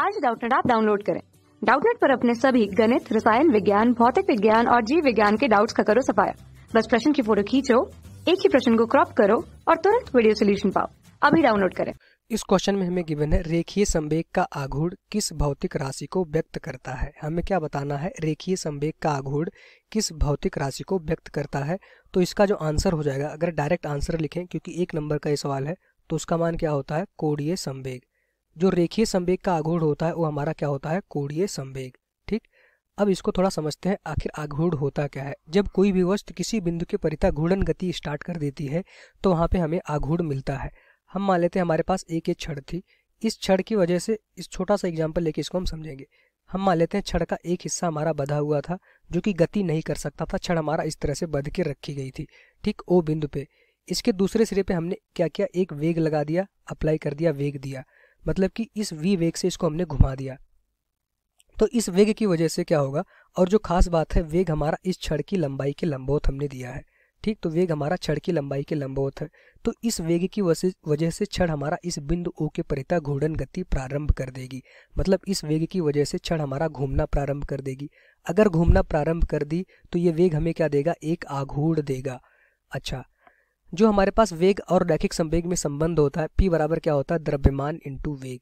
आज डाउटनेट आप डाउनलोड करें डाउटनेट पर अपने सभी गणित रसायन विज्ञान भौतिक विज्ञान और जीव विज्ञान के डाउट्स का करो सफाया बस प्रश्न की फोटो खींचो एक ही प्रश्न को क्रॉप करो और तुरंत वीडियो सोल्यूशन पाओ अभी डाउनलोड करें इस क्वेश्चन में हमें गिवन है रेखीय संवेग का आघूर्ण किस भौतिक राशि को व्यक्त करता है हमें क्या बताना है रेखीय संवेग का आघूर्ण किस भौतिक राशि को व्यक्त करता है तो इसका जो आंसर हो जाएगा अगर डायरेक्ट आंसर लिखें क्योंकि एक नंबर का ये सवाल है तो उसका मान क्या होता है कोडीय संवेग जो रेखीय संवेग का आघूर्ण होता है वो हमारा क्या होता है कोड़ीय संवेग ठीक अब इसको थोड़ा समझते हैं आखिर आघूर्ण होता क्या है जब कोई भी वस्तु किसी बिंदु के परिता घूर्णन गति स्टार्ट कर देती है तो वहाँ पे हमें आघूर्ण मिलता है हम मान लेते हैं हमारे पास एक एक छड़ थी इस छड़ की वजह से इस छोटा सा एग्जाम्पल लेके इसको हम समझेंगे हम मान लेते हैं छड़ का एक हिस्सा हमारा बधा हुआ था जो कि गति नहीं कर सकता था छड़ हमारा इस तरह से बध के रखी गई थी ठीक ओ बिंदु पे इसके दूसरे सिरे पे हमने क्या किया एक वेग लगा दिया अप्लाई कर दिया वेग दिया मतलब कि इस वी वेग से इसको हमने घुमा दिया तो इस वेग की वजह से क्या होगा और जो खास बात है वेग हमारा इस छड़ की लंबाई के लंबोत हमने दिया है ठीक तो वेग हमारा छड़ की लंबाई के लंबोत है तो इस वेग की वजह से छड़ हमारा इस बिंदु ओ के परिता घूर्णन गति प्रारंभ कर देगी मतलब इस वेग की वजह से छड़ हमारा घूमना प्रारंभ कर देगी अगर घूमना प्रारंभ कर दी तो ये वेग हमें क्या देगा एक आघूर्ण देगा अच्छा जो हमारे पास वेग और रैखिक संवेग में संबंध होता है पी बराबर क्या होता है द्रव्यमान इंटू वेग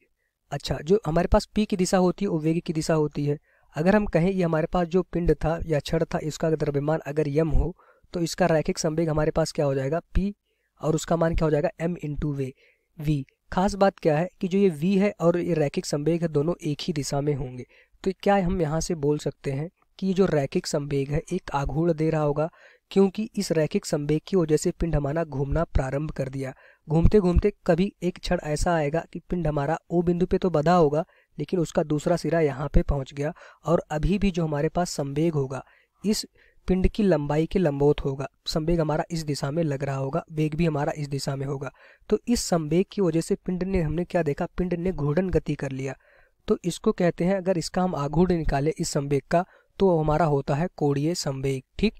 अच्छा जो हमारे पास पी की दिशा होती है वो वेग की दिशा होती है अगर हम कहें ये हमारे पास जो पिंड था या छड़ था इसका द्रव्यमान अगर यम हो तो इसका रैखिक संवेग हमारे पास क्या हो जाएगा पी और उसका मान क्या हो जाएगा एम इंटू वे वी खास बात क्या है कि जो ये वी है और ये रैखिक संवेग है दोनों एक ही दिशा में होंगे तो क्या हम यहाँ से बोल सकते हैं कि जो रैखिक संवेग है एक आघूर्ण दे रहा होगा क्योंकि इस रैखिक संवेग की वजह से पिंड हमारा घूमना प्रारंभ कर दिया घूमते घूमते कभी एक क्षण ऐसा आएगा कि पिंड हमारा ओ बिंदु पे तो बधा होगा लेकिन उसका दूसरा सिरा यहाँ पे पहुँच गया और अभी भी जो हमारे पास संवेग होगा इस पिंड की लंबाई के लंबोत होगा संवेग हमारा इस दिशा में लग रहा होगा वेग भी हमारा इस दिशा में होगा तो इस संवेग की वजह से पिंड ने हमने क्या देखा पिंड ने घूर्णन गति कर लिया तो इसको कहते हैं अगर इसका हम आघूर्ण निकाले इस संवेग का तो हमारा होता है कोड़ीय संवेग ठीक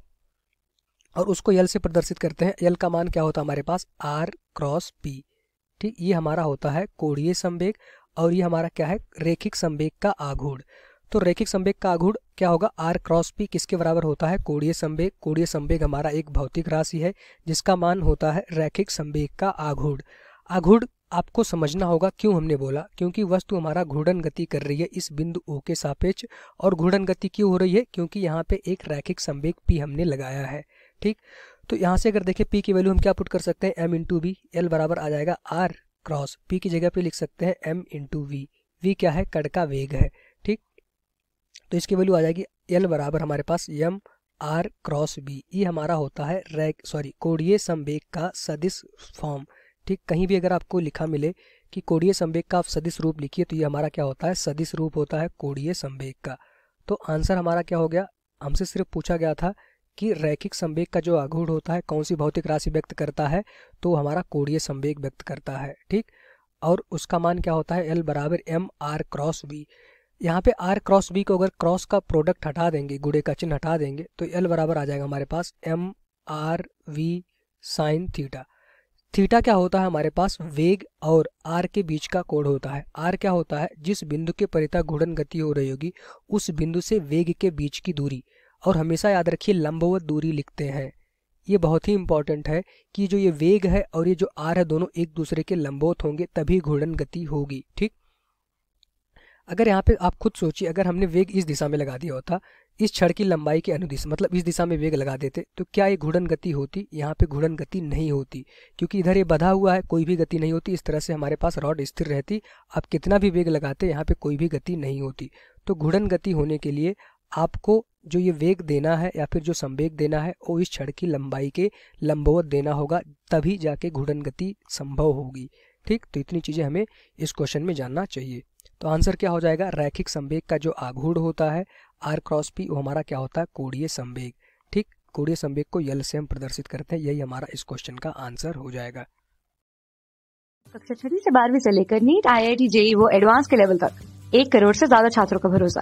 और उसको यल से प्रदर्शित करते हैं यल का मान क्या होता है हमारे पास आर क्रॉस पी ठीक ये हमारा होता है कोड़ीय संवेग और ये हमारा क्या है रेखिक संवेग का आघूड़ तो रेखिक संवेग का आघूड़ क्या होगा आर क्रॉस पी किसके बराबर होता है कोड़ीय संवेग कोड़ीय संवेग हमारा एक भौतिक राशि है जिसका मान होता है रैखिक संवेग का आघूड़ आघूड़ आपको समझना होगा क्यों हमने बोला क्योंकि वस्तु हमारा घूर्णन गति कर रही है इस बिंदु ओ के सापेक्ष और घूर्णन गति क्यों हो रही है क्योंकि यहाँ पे एक रैखिक संवेग पी हमने लगाया है ठीक तो यहाँ से अगर देखें पी की वैल्यू हम क्या पुट कर सकते हैं एम इंटू बी एल बराबर आ जाएगा आर क्रॉस पी की जगह पे लिख सकते हैं एम इंटू वी वी क्या है कड़ का वेग है ठीक तो इसकी वैल्यू आ जाएगी एल बराबर हमारे पास एम आर क्रॉस बी ये हमारा होता है रैक सॉरी कोड़िए संवेग का सदिश फॉर्म ठीक कहीं भी अगर आपको लिखा मिले कि कोड़िए संवेग का आप सदिश रूप लिखिए तो ये हमारा क्या होता है सदिश रूप होता है कोड़िए संवेग का तो आंसर हमारा क्या हो गया हमसे सिर्फ पूछा गया था कि रैखिक संवेग का जो आघूढ़ होता है कौन सी भौतिक राशि व्यक्त करता है तो हमारा कोड़ीय संवेग व्यक्त करता है ठीक और उसका मान क्या होता है एल बराबर एम आर क्रॉस वी यहाँ पे आर क्रॉस बी को अगर क्रॉस का प्रोडक्ट हटा देंगे गुड़े का चिन्ह हटा देंगे तो एल बराबर आ जाएगा हमारे पास M R V sine theta theta क्या होता है हमारे पास वेग और आर के बीच का कोड होता है आर क्या होता है जिस बिंदु के परिता घूर्णन गति हो रही होगी उस बिंदु से वेग के बीच की दूरी और हमेशा याद रखिए लंबवत दूरी लिखते हैं ये बहुत ही इंपॉर्टेंट है कि जो ये वेग है और ये जो आर है दोनों एक दूसरे के लंबवत होंगे तभी घूर्णन गति होगी ठीक अगर यहाँ पे आप खुद सोचिए अगर हमने वेग इस दिशा में लगा दिया होता इस छड़ की लंबाई के अनुदिशा मतलब इस दिशा में वेग लगा देते तो क्या ये घूर्णन गति होती यहाँ पे घूर्णन गति नहीं होती क्योंकि इधर ये बधा हुआ है कोई भी गति नहीं होती इस तरह से हमारे पास रॉड स्थिर रहती आप कितना भी वेग लगाते यहाँ पे कोई भी गति नहीं होती तो घूर्णन गति होने के लिए आपको जो ये वेग देना है या फिर जो संवेग देना है वो इस छड़ की लंबाई के लंबवत देना होगा तभी जाके घूर्णन गति संभव होगी ठीक तो इतनी चीज़ें हमें इस क्वेश्चन में जानना चाहिए तो आंसर क्या हो जाएगा रैखिक संवेग का जो आघूर्ण होता है आर क्रॉस पी वो हमारा क्या होता है कोड़ीय संवेग ठीक कोड़ीय संवेग को यल से हम प्रदर्शित करते हैं यही हमारा इस क्वेश्चन का आंसर हो जाएगा कक्षा छठी से बारहवीं से लेकर NEET I I T JEE वो एडवांस के लेवल तक एक करोड़ से ज्यादा छात्रों का भरोसा